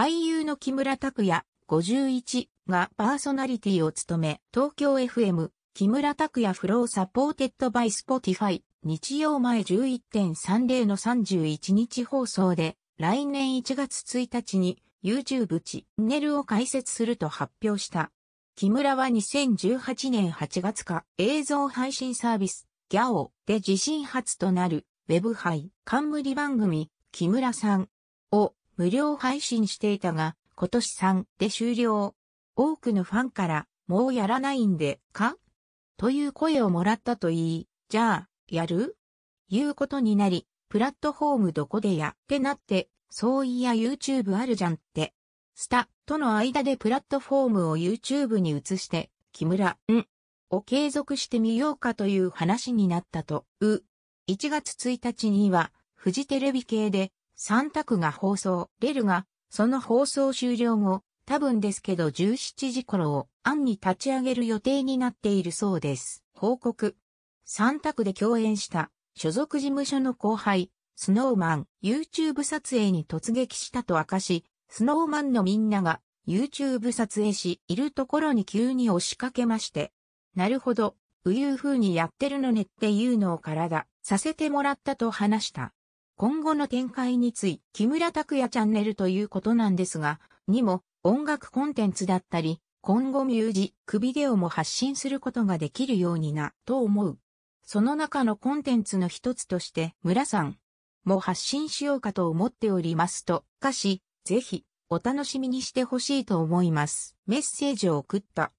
俳優の木村拓也51がパーソナリティを務め、東京 FM、木村拓也フローサポーテッドバイスポティファイ、日曜前11.30の31日放送で、来年1月1日に YouTube チネルを開設すると発表した。木村は2018年8月か映像配信サービス、ギャオで自身初となる、ウェブ杯、冠番組、木村さんを無料配信していたが、今年3で終了。多くのファンから、もうやらないんで、かという声をもらったと言い、じゃあ、やるいうことになり、プラットフォームどこでやってなって、そういや YouTube あるじゃんって。スタとの間でプラットフォームを YouTube に移して、木村、んを継続してみようかという話になったと、う。1月1日には、フジテレビ系で、三択が放送、レルが、その放送終了後、多分ですけど17時頃を、案に立ち上げる予定になっているそうです。報告。三択で共演した、所属事務所の後輩、スノーマン、YouTube 撮影に突撃したと明かし、スノーマンのみんなが、YouTube 撮影し、いるところに急に押しかけまして。なるほど、ういう風にやってるのねっていうのを体、させてもらったと話した。今後の展開につい、木村拓哉チャンネルということなんですが、にも音楽コンテンツだったり、今後ミュージックビデオも発信することができるようにな、と思う。その中のコンテンツの一つとして、村さんも発信しようかと思っておりますと、歌詞、ぜひ、お楽しみにしてほしいと思います。メッセージを送った。